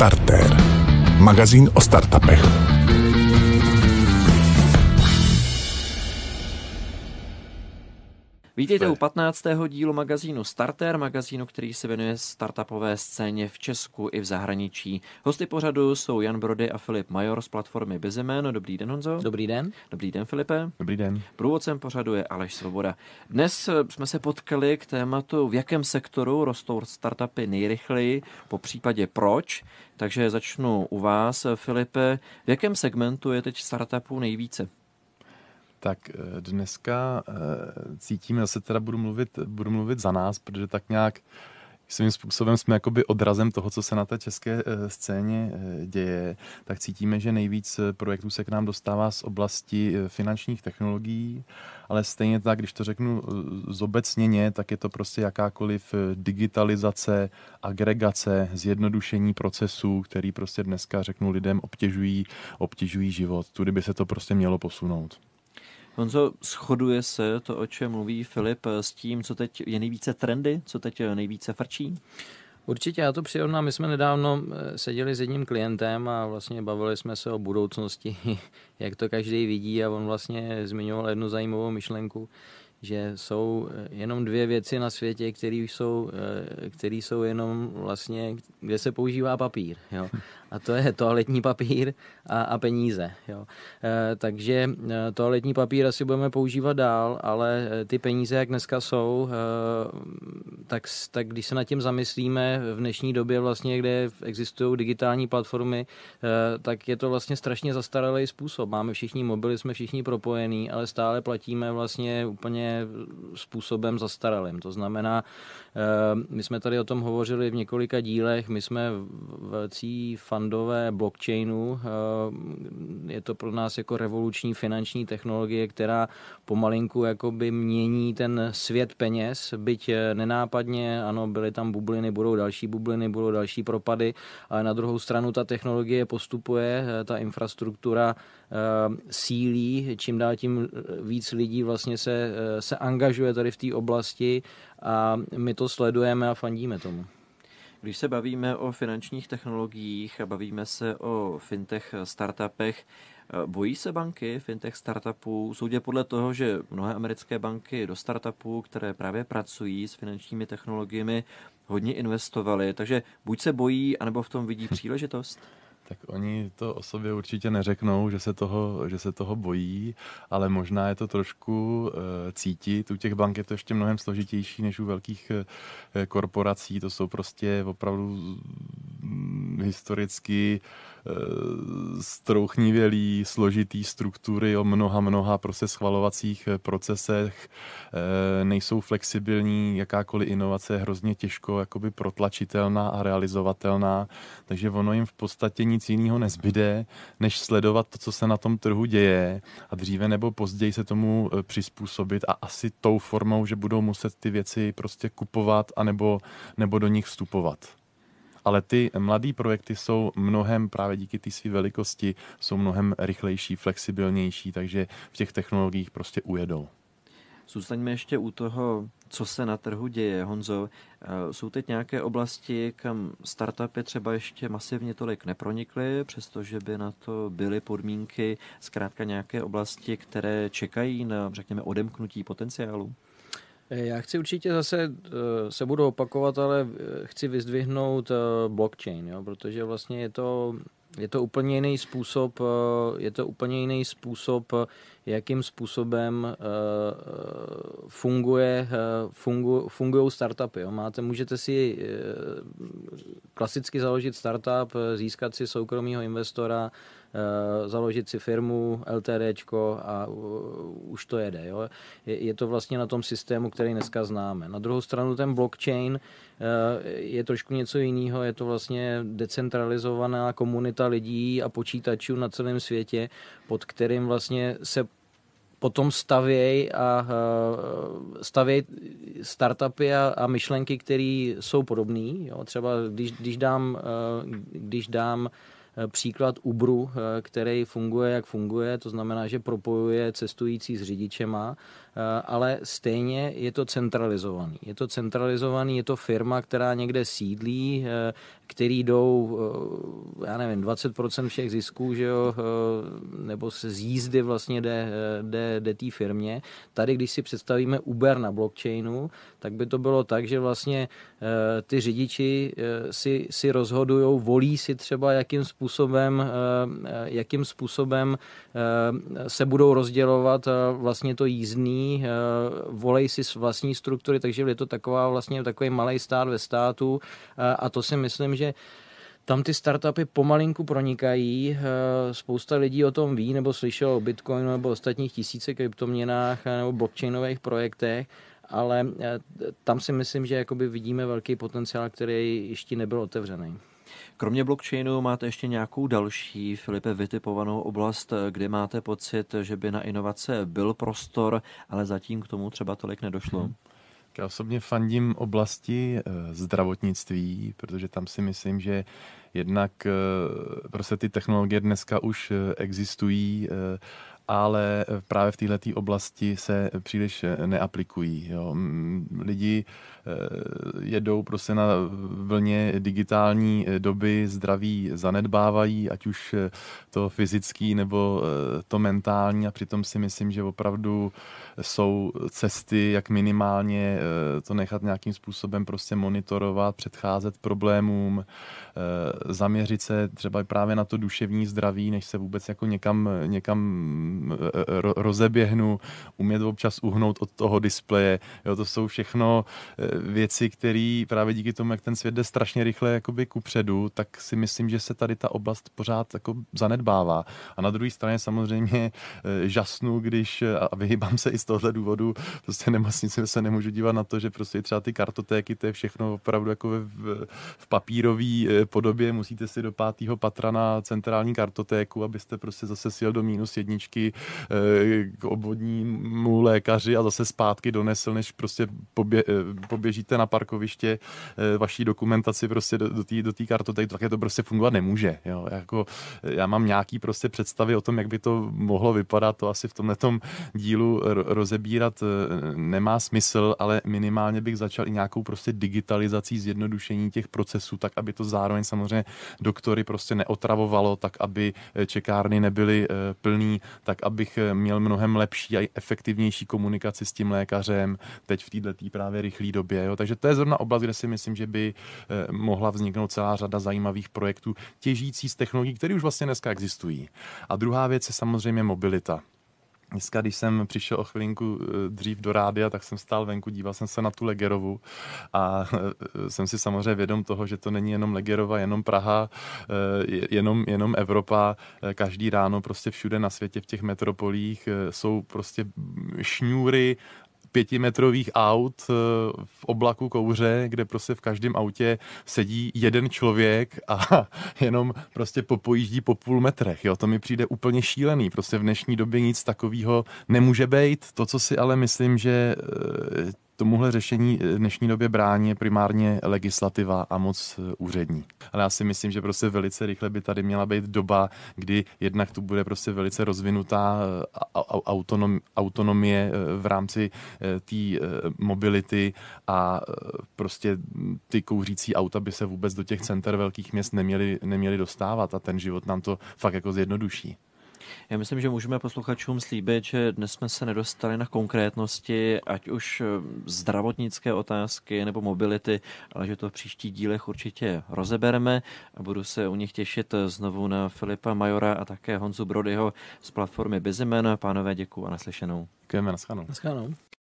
Starter. Magazín o startupech. Vítejte u 15. dílu magazínu Starter, magazínu, který se věnuje startupové scéně v Česku i v zahraničí. Hosty pořadu jsou Jan Brody a Filip Major z platformy Bizemen. Dobrý den, Honzo. Dobrý den. Dobrý den, Filipe. Dobrý den. Průvodcem pořadu je Aleš Svoboda. Dnes eh, jsme se potkali k tématu, v jakém sektoru rostou startupy nejrychleji, po případě proč. Takže začnu u vás, Filipe. V jakém segmentu je teď startupů nejvíce? Tak eh, dneska eh, cítíme, se teda budu mluvit, budu mluvit za nás, protože tak nějak svým způsobem jsme jakoby odrazem toho, co se na té české eh, scéně děje, tak cítíme, že nejvíc projektů se k nám dostává z oblasti finančních technologií, ale stejně tak, když to řeknu zobecněně, tak je to prostě jakákoliv digitalizace, agregace, zjednodušení procesů, který prostě dneska, řeknu lidem, obtěžují, obtěžují život. Tudy by se to prostě mělo posunout. Honzo, shoduje se to, o čem mluví Filip, eh, s tím, co teď je nejvíce trendy, co teď je eh, nejvíce frčí? Určitě, já to přirovnám. No, my jsme nedávno eh, seděli s jedním klientem a vlastně bavili jsme se o budoucnosti, jak to každý vidí a on vlastně zmiňoval jednu zajímavou myšlenku, že jsou jenom dvě věci na světě, které jsou, jsou jenom vlastně, kde se používá papír. Jo? a to je toaletní papír a, a peníze. Jo. E, takže e, toaletní papír asi budeme používat dál, ale e, ty peníze, jak dneska jsou, e, tak, tak když se nad tím zamyslíme v dnešní době vlastně, kde existují digitální platformy, e, tak je to vlastně strašně zastaralý způsob. Máme všichni mobily, jsme všichni propojení, ale stále platíme vlastně úplně způsobem zastaralým. To znamená, e, my jsme tady o tom hovořili v několika dílech, my jsme velcí fan srandové blockchainu. Eh, je to pro nás jako revoluční finanční technologie, která pomalinku jakoby mění ten svět peněz, byť eh, nenápadně, ano, byly tam bubliny, budou další bubliny, budou další propady, ale na druhou stranu ta technologie postupuje, eh, ta infrastruktura sílí, čím dál tím víc lidí vlastně se, se angažuje tady v té oblasti a my to sledujeme a fandíme tomu. Když se bavíme o finančních technologiích a bavíme se o fintech startupech, eh, Bojí se banky fintech startupů, soudě podle toho, že mnohé americké banky do startupů, které právě pracují s finančními technologiemi, hodně investovaly, takže buď se bojí, anebo v tom vidí příležitost? Tak oni to o sobě určitě neřeknou, že se toho, že se toho bojí, ale možná je to trošku e, cítit. U těch bank je to ještě mnohem složitější než u velkých e, korporací. To jsou prostě opravdu historicky eh, strouchnivělý, složitý struktury o mnoha, mnoha prostě schvalovacích eh, procesech, eh, nejsou flexibilní, jakákoliv inovace je hrozně těžko jakoby protlačitelná a realizovatelná, takže ono jim v podstatě nic jiného nezbyde, než sledovat to, co se na tom trhu děje a dříve nebo později se tomu přizpůsobit a asi tou formou, že budou muset ty věci prostě kupovat anebo, nebo do nich vstupovat ale ty mladé projekty jsou mnohem právě díky té své velikosti, jsou mnohem rychlejší, flexibilnější, takže v těch technologiích prostě ujedou. Zůstaňme ještě u toho, co se na trhu děje, Honzo. Eh, jsou teď nějaké oblasti, kam startupy třeba ještě masivně tolik nepronikly, přestože by na to byly podmínky, zkrátka nějaké oblasti, které čekají na, řekněme, odemknutí potenciálu? Eh, já chci určitě zase, eh, se budu opakovat, ale eh, chci vyzdvihnout blockchain, jo, protože vlastně je to, je to úplně jiný způsob, je to úplně jiný způsob, jakým způsobem eh, funguje, eh, fungu, fungují startupy. Máte, můžete si eh, klasicky založit startup, získat si soukromého investora, založit si firmu, LTDčko a už to jede. Jo. Je to vlastně na tom systému, který dneska známe. Na druhou stranu ten blockchain je trošku něco jiného, je to vlastně decentralizovaná komunita lidí a počítačů na celém světě, pod kterým vlastně se potom stavěj a eh, stavěj startupy a, a myšlenky, které jsou podobné. Třeba když, když dám, eh, když dám Eh, příklad Uberu, eh, který funguje, jak funguje, to znamená, že propojuje cestující s řidičema, eh, ale stejně je to centralizovaný. Je to centralizovaný, je to firma, která někde sídlí, který jdou, já nevím, 20% všech zisků, že jo, nebo se z jízdy vlastně jde, jde, jde té firmě. Tady, když si představíme Uber na blockchainu, tak by to bylo tak, že vlastně ty řidiči si, si rozhodují, volí si třeba, jakým způsobem způsobem, eh, eh, jakým způsobem eh, se budou rozdělovat vlastně to jízdný, volej si vlastní struktury, takže je to taková vlastně takový malý stát ve státu a to si myslím, že tam ty startupy pomalinku pronikají, spousta lidí o tom ví nebo slyšelo o Bitcoinu nebo ostatních tisíce kryptoměnách nebo blockchainových projektech, ale tam si myslím, že jakoby vidíme velký potenciál, který ještě nebyl otevřený. Kromě blockchainu máte ještě nějakou další, Filipe, vytipovanou oblast, kde máte pocit, že by na inovace byl prostor, ale zatím k tomu třeba tolik nedošlo? Hmm. Já osobně fandím oblasti eh, zdravotnictví, protože tam si myslím, že jednak eh, prostě ty technologie dneska už eh, existují ale právě v této oblasti se příliš neaplikují. Jo. Lidi eh, jedou prostě na vlně digitální doby, zdraví zanedbávají, ať už to fyzický nebo eh, to mentální a přitom si myslím, že opravdu jsou cesty, jak minimálně eh, to nechat nějakým způsobem prostě monitorovat, předcházet problémům, zaměřit se třeba právě na to duševní zdraví, než se vůbec jako někam, někam Eh, eh, rozeběhnu, umět občas uhnout od toho displeje. Jo, to jsou všechno eh, věci, které právě díky tomu, jak ten svět jde strašně rychle jakoby kupředu, tak si myslím, že se tady ta oblast pořád jako zanedbává. A na druhé straně samozřejmě žasnu, když, a vyhýbám se i z tohohle důvodu, prostě nemocnice se nemůžu dívat na to, že prostě třeba ty kartotéky, to je všechno opravdu jako v, v papírové podobě, musíte si do pátého patra na centrální kartotéku, abyste prostě zase sjel do mínus jedničky zpátky eh, k obvodnímu lékaři a zase zpátky donesl, než prostě pobě, eh, poběžíte na parkoviště eh, vaší dokumentaci prostě do, do té do tak také to prostě fungovat nemůže. Jo. Jako, já mám nějaký prostě představy o tom, jak by to mohlo vypadat, to asi v tomhle dílu rozebírat nemá smysl, ale minimálně bych začal i nějakou prostě digitalizací, zjednodušení těch procesů, tak aby to zároveň samozřejmě doktory prostě neotravovalo, tak aby čekárny nebyly plný, tak tak abych eh, měl mnohem lepší a efektivnější komunikaci s tím lékařem teď v této právě rychlé době. Jo. Takže to je zrovna oblast, kde si myslím, že by eh, mohla vzniknout celá řada zajímavých projektů těžící z technologií, které už vlastně dneska existují. A druhá věc je samozřejmě mobilita. Dneska, když jsem přišel o chvilinku eh, dřív do rádia, tak jsem stál venku, díval jsem se na tu Legerovu a eh, jsem si samozřejmě vědom toho, že to není jenom Legerova, jenom Praha, eh, jenom, jenom Evropa. Každý ráno prostě všude na světě v těch metropolích jsou prostě šňůry pětimetrových aut eh, v oblaku kouře, kde prostě v každém autě sedí jeden člověk a jenom prostě popojíždí po půl metrech. Jo, to mi přijde úplně šílený. Prostě v dnešní době nic takového nemůže být. To, co si ale myslím, že eh, Tomuhle řešení eh, v dnešní době brání je primárně legislativa a moc eh, úřední. Ale já si myslím, že prostě velice rychle by tady měla být doba, kdy jednak tu bude prostě velice rozvinutá eh, autonomie v rámci té mobility a prostě ty kouřící auta by se vůbec do těch center velkých měst neměly, neměly dostávat a ten život nám to fakt jako zjednoduší. Já myslím, že můžeme posluchačům slíbit, že dnes jsme se nedostali na konkrétnosti, ať už eh, zdravotnické otázky nebo mobility, ale že to v příštích dílech určitě rozebereme a budu se u nich těšit eh, znovu na Filipa Majora a také Honzu Brodyho z platformy Bizimen. Pánové, děkuji a naslyšenou. Děkujeme, naschledanou. Naschledanou.